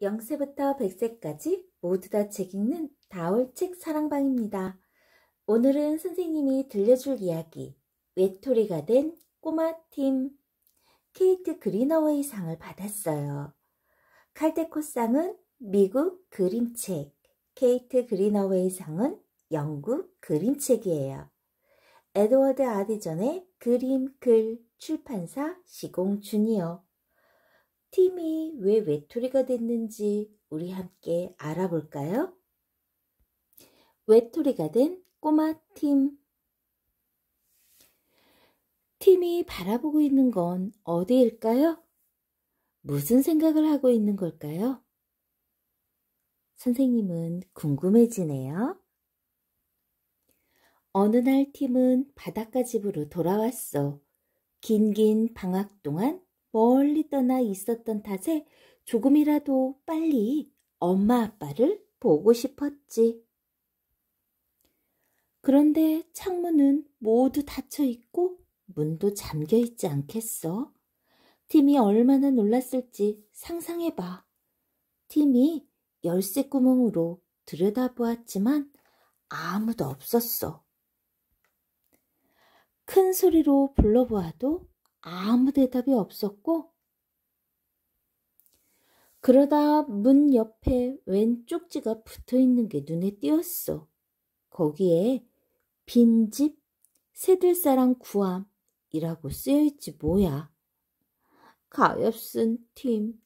0세부터 100세까지 모두 다 책 읽는 다올책 사랑방입니다. 오늘은 선생님이 들려줄 이야기 외톨이가 된 꼬마팀 케이트 그리너웨이 상을 받았어요. 칼데코상은 미국 그림책, 케이트 그리너웨이 상은 영국 그림책이에요. 에드워드 아디전의 그림, 글, 출판사, 시공, 주니어 팀이 왜 외톨이가 됐는지 우리 함께 알아볼까요? 외톨이가 된 꼬마 팀 팀이 바라보고 있는 건 어디일까요? 무슨 생각을 하고 있는 걸까요? 선생님은 궁금해지네요. 어느 날 팀은 바닷가 집으로 돌아왔어. 긴 긴 방학 동안 멀리 떠나 있었던 탓에 조금이라도 빨리 엄마 아빠를 보고 싶었지. 그런데 창문은 모두 닫혀 있고 문도 잠겨 있지 않겠어? 팀이 얼마나 놀랐을지 상상해봐. 팀이 열쇠 구멍으로 들여다보았지만 아무도 없었어. 큰 소리로 불러보아도 아무 대답이 없었고 그러다 문 옆에 왼 쪽지가 붙어 있는 게 눈에 띄었어. 거기에 빈집 새들사랑 구함이라고 쓰여있지 뭐야. 가엾은 팀.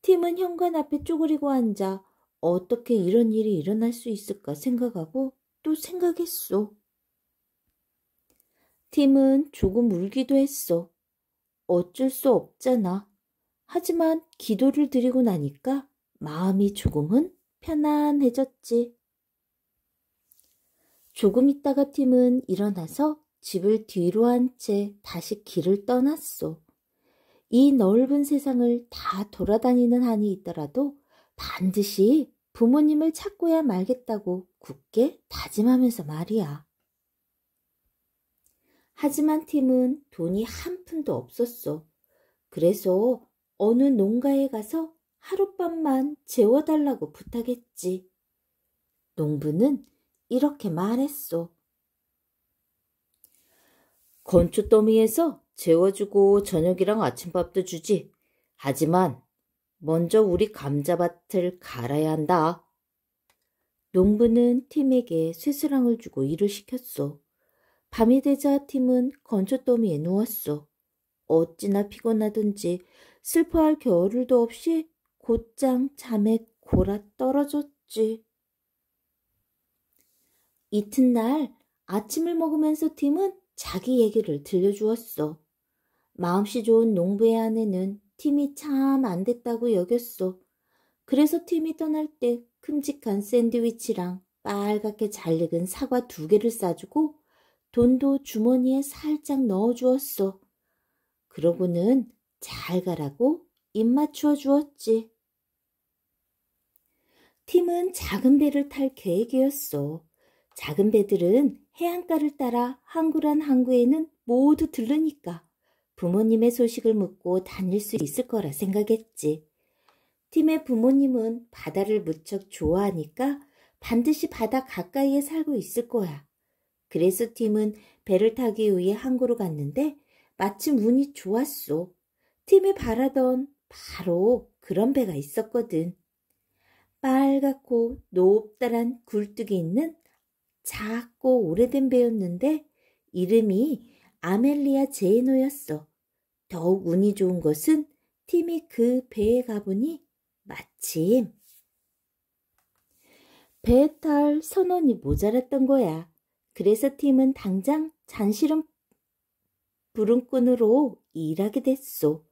팀은 현관 앞에 쪼그리고 앉아 어떻게 이런 일이 일어날 수 있을까 생각하고 또 생각했소. 팀은 조금 울기도 했어. 어쩔 수 없잖아. 하지만 기도를 드리고 나니까 마음이 조금은 편안해졌지. 조금 있다가 팀은 일어나서 집을 뒤로 한채 다시 길을 떠났소. 이 넓은 세상을 다 돌아다니는 한이 있더라도 반드시 부모님을 찾고야 말겠다고 굳게 다짐하면서 말이야. 하지만 팀은 돈이 한 푼도 없었어. 그래서 어느 농가에 가서 하룻밤만 재워달라고 부탁했지. 농부는 이렇게 말했어. 건초더미에서 재워주고 저녁이랑 아침밥도 주지. 하지만 먼저 우리 감자밭을 갈아야 한다. 농부는 팀에게 쇠스랑을 주고 일을 시켰어. 밤이 되자 팀은 건초더미에 누웠어. 어찌나 피곤하든지 슬퍼할 겨를도 없이 곧장 잠에 골아 떨어졌지. 이튿날 아침을 먹으면서 팀은 자기 얘기를 들려주었어. 마음씨 좋은 농부의 아내는 팀이 참안 됐다고 여겼어. 그래서 팀이 떠날 때 큼직한 샌드위치랑 빨갛게 잘 익은 사과 두 개를 싸주고 돈도 주머니에 살짝 넣어주었어 그러고는 잘 가라고 입맞춰 주었지. 팀은 작은 배를 탈계획이었어 작은 배들은 해안가를 따라 항구란 항구에는 모두 들르니까 부모님의 소식을 묻고 다닐 수 있을 거라 생각했지. 팀의 부모님은 바다를 무척 좋아하니까 반드시 바다 가까이에 살고 있을 거야. 그래서 팀은 배를 타기 위해 항구로 갔는데 마침 운이 좋았소. 팀이 바라던 바로 그런 배가 있었거든. 빨갛고 높다란 굴뚝이 있는 작고 오래된 배였는데 이름이 아멜리아 제노였어. 더욱 운이 좋은 것은 팀이 그 배에 가보니 마침 배탈 선원이 모자랐던 거야. 그래서 팀은 당장 잔실은 부름꾼으로 일하게 됐소.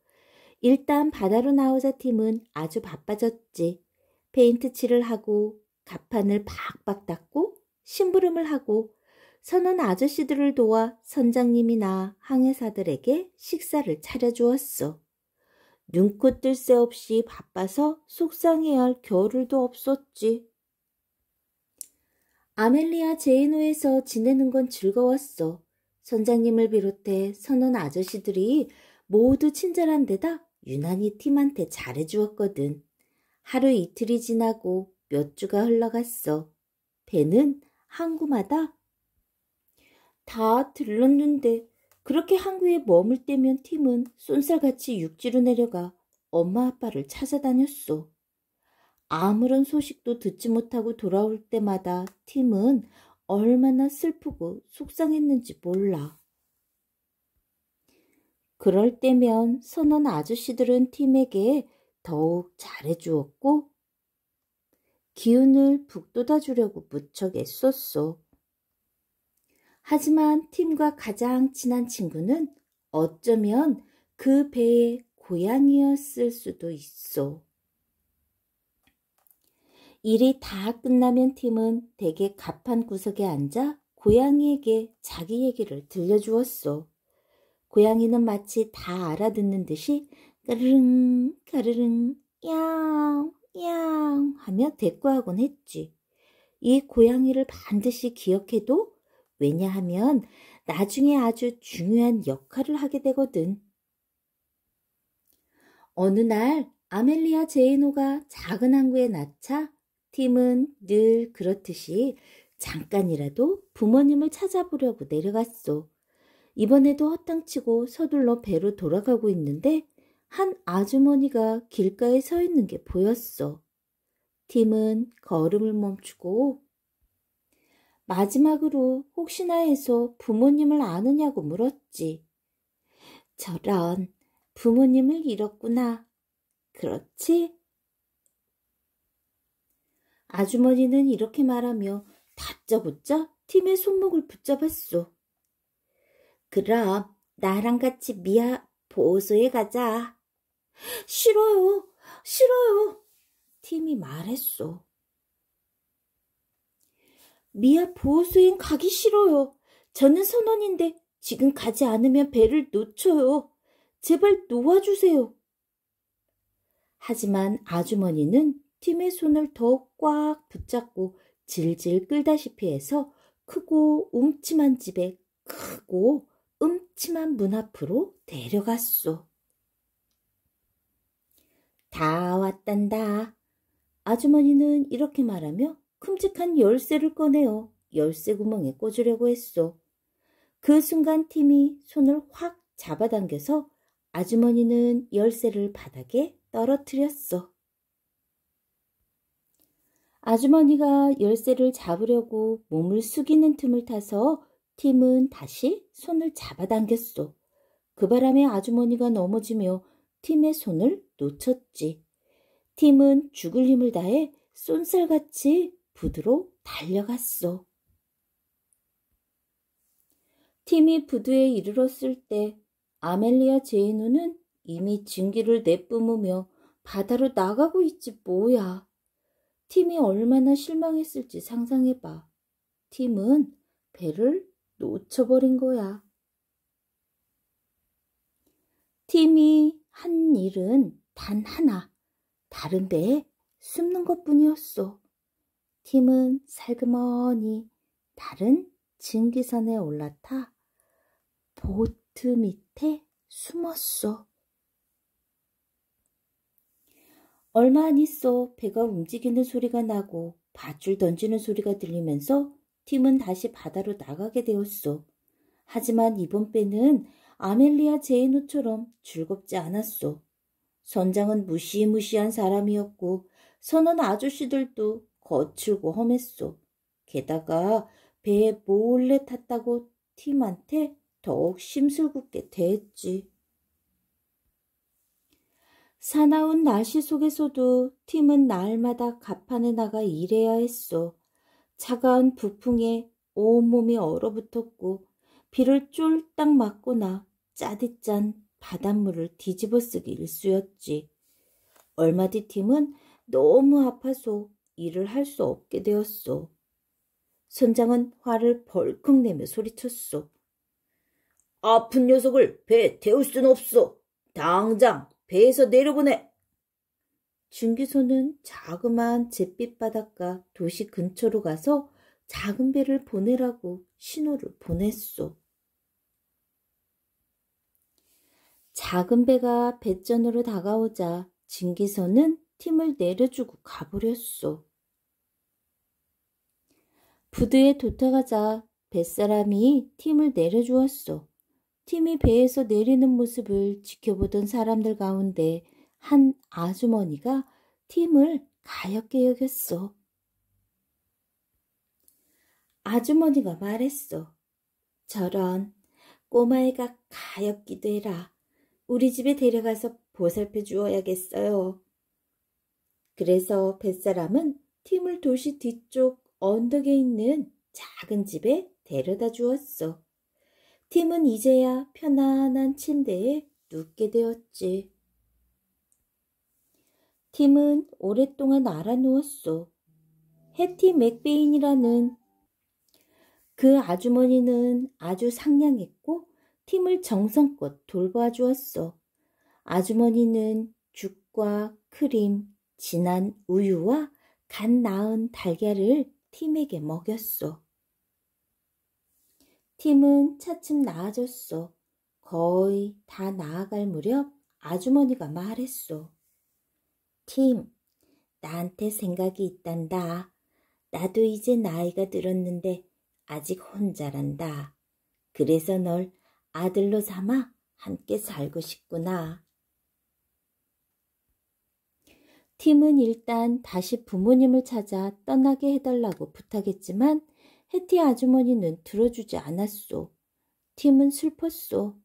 일단 바다로 나오자 팀은 아주 바빠졌지. 페인트 칠을 하고 갑판을 박박 닦고 심부름을 하고 선원 아저씨들을 도와 선장님이나 항해사들에게 식사를 차려주었소. 눈코 뜰 새 없이 바빠서 속상해할 겨를도 없었지. 아멜리아 제이노에서 지내는 건 즐거웠어. 선장님을 비롯해 선원 아저씨들이 모두 친절한 데다 유난히 팀한테 잘해주었거든. 하루 이틀이 지나고 몇 주가 흘러갔어. 배는 항구마다 다 들렀는데 그렇게 항구에 머물 때면 팀은 쏜살같이 육지로 내려가 엄마 아빠를 찾아다녔어 아무런 소식도 듣지 못하고 돌아올 때마다 팀은 얼마나 슬프고 속상했는지 몰라. 그럴 때면 선원 아저씨들은 팀에게 더욱 잘해주었고 기운을 북돋아 주려고 무척 애썼소. 하지만 팀과 가장 친한 친구는 어쩌면 그 배의 고양이였을 수도 있어. 일이 다 끝나면 팀은 대개 갑판 구석에 앉아 고양이에게 자기 얘기를 들려주었소. 고양이는 마치 다 알아듣는 듯이 까르릉 까르릉 야옹 야옹 하며 대꾸하곤 했지. 이 고양이를 반드시 기억해도 왜냐하면 나중에 아주 중요한 역할을 하게 되거든. 어느 날 아멜리아 제이노가 작은 항구에 낳자 팀은 늘 그렇듯이 잠깐이라도 부모님을 찾아보려고 내려갔소. 이번에도 허탕치고 서둘러 배로 돌아가고 있는데 한 아주머니가 길가에 서 있는 게 보였어. 팀은 걸음을 멈추고 마지막으로 혹시나 해서 부모님을 아느냐고 물었지. 저런, 부모님을 잃었구나. 그렇지? 아주머니는 이렇게 말하며 다짜고짜 팀의 손목을 붙잡았소. 그럼 나랑 같이 미아 보호소에 가자. 싫어요. 싫어요. 팀이 말했소. 미아 보호소엔 가기 싫어요. 저는 선원인데 지금 가지 않으면 배를 놓쳐요. 제발 놓아주세요. 하지만 아주머니는 팀의 손을 더욱 꽉 붙잡고 질질 끌다시피 해서 크고 움침한 집에 크고 음침한 문 앞으로 데려갔소. 다 왔단다. 아주머니는 이렇게 말하며 큼직한 열쇠를 꺼내어 열쇠 구멍에 꽂으려고 했소. 그 순간 팀이 손을 확 잡아당겨서 아주머니는 열쇠를 바닥에 떨어뜨렸어. 아주머니가 열쇠를 잡으려고 몸을 숙이는 틈을 타서 팀은 다시 손을 잡아당겼소. 그 바람에 아주머니가 넘어지며 팀의 손을 놓쳤지. 팀은 죽을 힘을 다해 쏜살같이 부두로 달려갔소. 팀이 부두에 이르렀을 때 아멜리아 제이노는 이미 증기를 내뿜으며 바다로 나가고 있지 뭐야. 팀이 얼마나 실망했을지 상상해봐. 팀은 배를 놓쳐버린 거야. 팀이 한 일은 단 하나, 다른 배에 숨는 것 뿐이었어. 팀은 살그머니 다른 증기선에 올라타 보트 밑에 숨었어. 얼마 안 있어 배가 움직이는 소리가 나고 밧줄 던지는 소리가 들리면서 팀은 다시 바다로 나가게 되었소. 하지만 이번 배는 아멜리아 제이노처럼 즐겁지 않았소. 선장은 무시무시한 사람이었고 선원 아저씨들도 거칠고 험했소. 게다가 배에 몰래 탔다고 팀한테 더욱 심술궂게 대했지. 사나운 날씨 속에서도 팀은 날마다 가판에 나가 일해야 했소. 차가운 부풍에 온몸이 얼어붙었고 비를 쫄딱 맞거나 짜디짠 바닷물을 뒤집어쓰기 일쑤였지. 얼마 뒤 팀은 너무 아파서 일을 할 수 없게 되었소. 선장은 화를 벌컥 내며 소리쳤소. 아픈 녀석을 배에 태울 순 없소. 당장 배에서 내려보내! 중기소는 자그마한 잿빛 바닷가 도시 근처로 가서 작은 배를 보내라고 신호를 보냈소. 작은 배가 배전으로 다가오자 진기선은 팀을 내려주고 가버렸소. 부두에 도착하자 뱃사람이 팀을 내려주었소. 팀이 배에서 내리는 모습을 지켜보던 사람들 가운데 한 아주머니가 팀을 가엾게 여겼어. 아주머니가 말했어. 저런 꼬마애가 가엾기도 해라. 우리 집에 데려가서 보살펴 주어야겠어요. 그래서 뱃사람은 팀을 도시 뒤쪽 언덕에 있는 작은 집에 데려다 주었어. 팀은 이제야 편안한 침대에 눕게 되었지. 팀은 오랫동안 알아 누웠소. 해티 맥베인이라는 그 아주머니는 아주 상냥했고 팀을 정성껏 돌봐 주었소. 아주머니는 죽과 크림, 진한 우유와 갓 낳은 달걀을 팀에게 먹였소. 팀은 차츰 나아졌소. 거의 다 나아갈 무렵 아주머니가 말했소. 팀, 나한테 생각이 있단다. 나도 이제 나이가 들었는데 아직 혼자란다. 그래서 널 아들로 삼아 함께 살고 싶구나. 팀은 일단 다시 부모님을 찾아 떠나게 해달라고 부탁했지만 해티 아주머니는 들어주지 않았소. 팀은 슬펐소.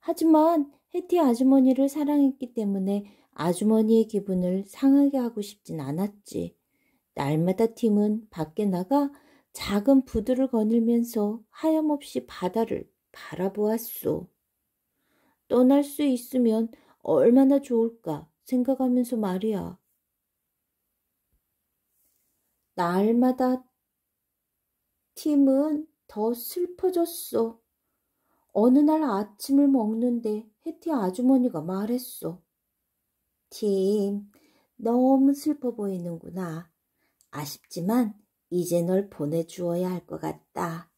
하지만 해티 아주머니를 사랑했기 때문에 아주머니의 기분을 상하게 하고 싶진 않았지. 날마다 팀은 밖에 나가 작은 부두를 거닐면서 하염없이 바다를 바라보았소. 떠날 수 있으면 얼마나 좋을까 생각하면서 말이야. 날마다 팀은 더 슬퍼졌어. 어느 날 아침을 먹는데 해티 아주머니가 말했어. 팀, 너무 슬퍼 보이는구나. 아쉽지만 이제 널 보내주어야 할 것 같다.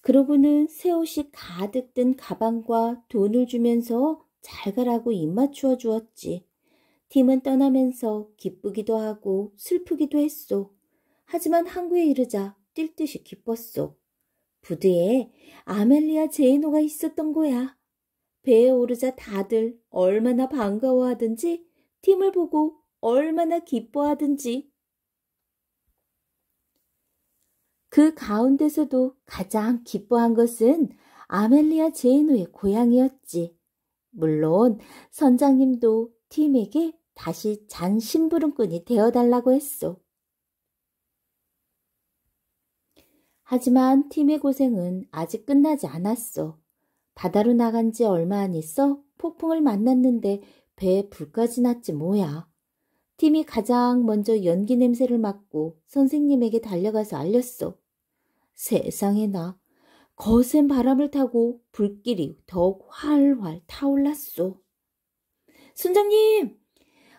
그러고는 새 옷이 가득 든 가방과 돈을 주면서 잘 가라고 입맞추어 주었지. 팀은 떠나면서 기쁘기도 하고 슬프기도 했소. 하지만 항구에 이르자 뛸 듯이 기뻤소. 부대에 아멜리아 제이노가 있었던 거야. 배에 오르자 다들 얼마나 반가워하든지 팀을 보고 얼마나 기뻐하든지. 그 가운데서도 가장 기뻐한 것은 아멜리아 제이노의 고향이었지. 물론 선장님도 팀에게 다시 잔 심부름꾼이 되어달라고 했소. 하지만 팀의 고생은 아직 끝나지 않았어. 바다로 나간 지 얼마 안 있어 폭풍을 만났는데 배에 불까지 났지 뭐야. 팀이 가장 먼저 연기 냄새를 맡고 선생님에게 달려가서 알렸어. 세상에나 거센 바람을 타고 불길이 더욱 활활 타올랐소. 순장님,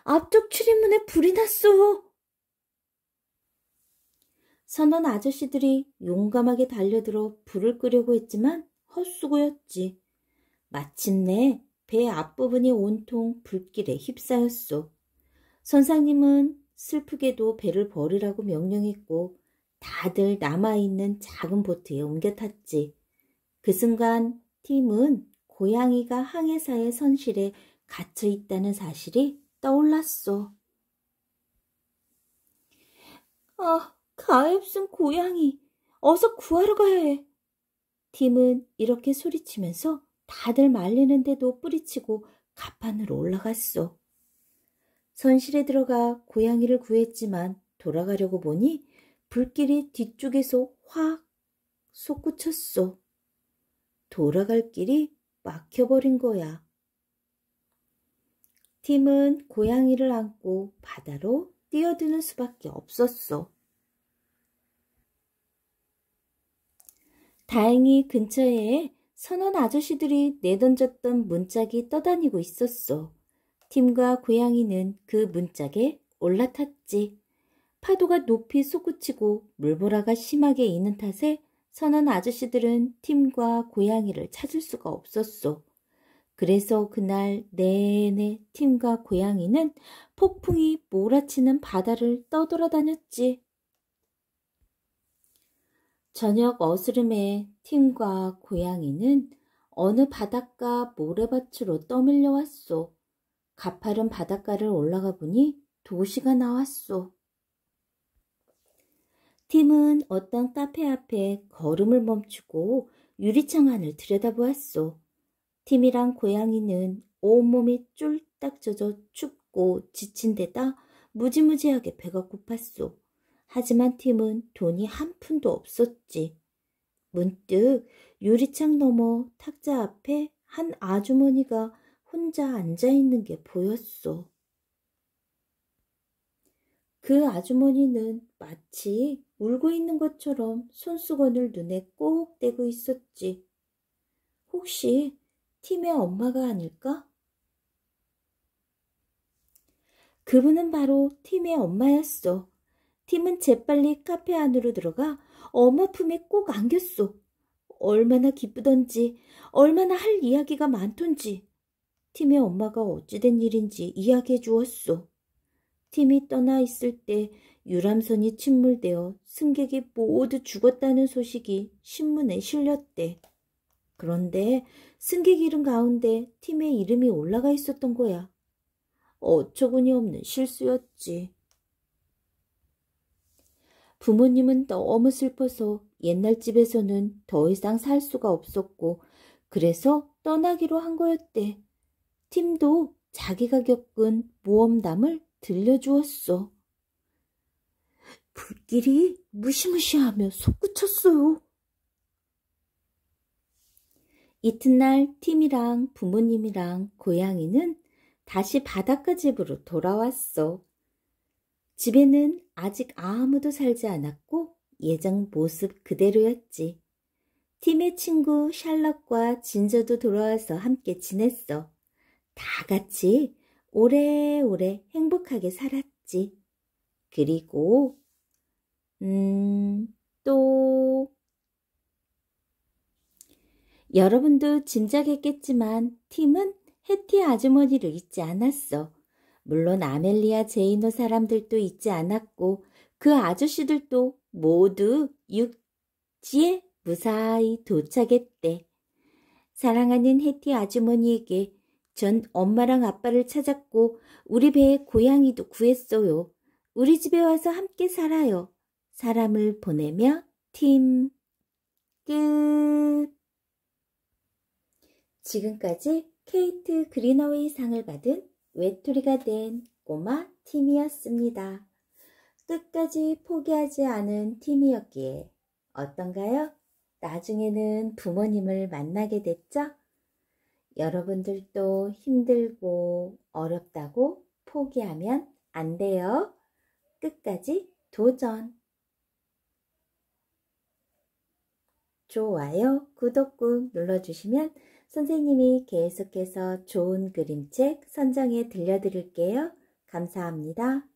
앞쪽 출입문에 불이 났어 선한 아저씨들이 용감하게 달려들어 불을 끄려고 했지만 헛수고였지. 마침내 배 앞부분이 온통 불길에 휩싸였소. 선상님은 슬프게도 배를 버리라고 명령했고 다들 남아있는 작은 보트에 옮겨 탔지. 그 순간 팀은 고양이가 항해사의 선실에 갇혀 있다는 사실이 떠올랐소. 아, 가엾은 고양이, 어서 구하러 가야 해. 팀은 이렇게 소리치면서 다들 말리는데도 뿌리치고 갑판으로 올라갔어 선실에 들어가 고양이를 구했지만 돌아가려고 보니 불길이 뒤쪽에서 확솟구쳤어 돌아갈 길이 막혀버린 거야. 팀은 고양이를 안고 바다로 뛰어드는 수밖에 없었어. 다행히 근처에 선원 아저씨들이 내던졌던 문짝이 떠다니고 있었어 팀과 고양이는 그 문짝에 올라탔지. 파도가 높이 솟구치고 물보라가 심하게 있는 탓에 선원 아저씨들은 팀과 고양이를 찾을 수가 없었어 그래서 그날 내내 팀과 고양이는 폭풍이 몰아치는 바다를 떠돌아다녔지. 저녁 어스름에 팀과 고양이는 어느 바닷가 모래밭으로 떠밀려 왔소. 가파른 바닷가를 올라가 보니 도시가 나왔소. 팀은 어떤 카페 앞에 걸음을 멈추고 유리창 안을 들여다보았소. 팀이랑 고양이는 온몸이 쫄딱 젖어 춥고 지친 데다 무지무지하게 배가 고팠소. 하지만 팀은 돈이 한 푼도 없었지. 문득 유리창 너머 탁자 앞에 한 아주머니가 혼자 앉아 있는 게 보였어. 그 아주머니는 마치 울고 있는 것처럼 손수건을 눈에 꼭 대고 있었지. 혹시 팀의 엄마가 아닐까? 그분은 바로 팀의 엄마였어. 팀은 재빨리 카페 안으로 들어가 엄마 품에 꼭 안겼소. 얼마나 기쁘던지, 얼마나 할 이야기가 많던지. 팀의 엄마가 어찌된 일인지 이야기해 주었소. 팀이 떠나 있을 때 유람선이 침몰되어 승객이 모두 죽었다는 소식이 신문에 실렸대. 그런데 승객 이름 가운데 팀의 이름이 올라가 있었던 거야. 어처구니없는 실수였지. 부모님은 너무 슬퍼서 옛날 집에서는 더 이상 살 수가 없었고 그래서 떠나기로 한 거였대. 팀도 자기가 겪은 모험담을 들려주었어. 불길이 무시무시하며 솟구쳤어요. 이튿날 팀이랑 부모님이랑 고양이는 다시 바닷가 집으로 돌아왔어. 집에는 아직 아무도 살지 않았고 예전 모습 그대로였지. 팀의 친구 샬럿과 진저도 돌아와서 함께 지냈어. 다 같이 오래오래 행복하게 살았지. 그리고, 음, 또, 여러분도 짐작했겠지만 팀은 해티 아주머니를 잊지 않았어. 물론 아멜리아 제이노 사람들도 있지 않았고 그 아저씨들도 모두 육지에 무사히 도착했대. 사랑하는 해티 아주머니에게 전 엄마랑 아빠를 찾았고 우리 배에 고양이도 구했어요. 우리 집에 와서 함께 살아요. 사람을 보내며 팀 끝. 지금까지 케이트 그린어웨이 상을 받은 외톨이가 된 꼬마 팀이었습니다. 끝까지 포기하지 않은 팀이었기에 어떤가요? 나중에는 부모님을 만나게 됐죠? 여러분들도 힘들고 어렵다고 포기하면 안 돼요. 끝까지 도전! 좋아요, 구독 꾹 눌러주시면 선생님이 계속해서 좋은 그림책 선정해 들려드릴게요. 감사합니다.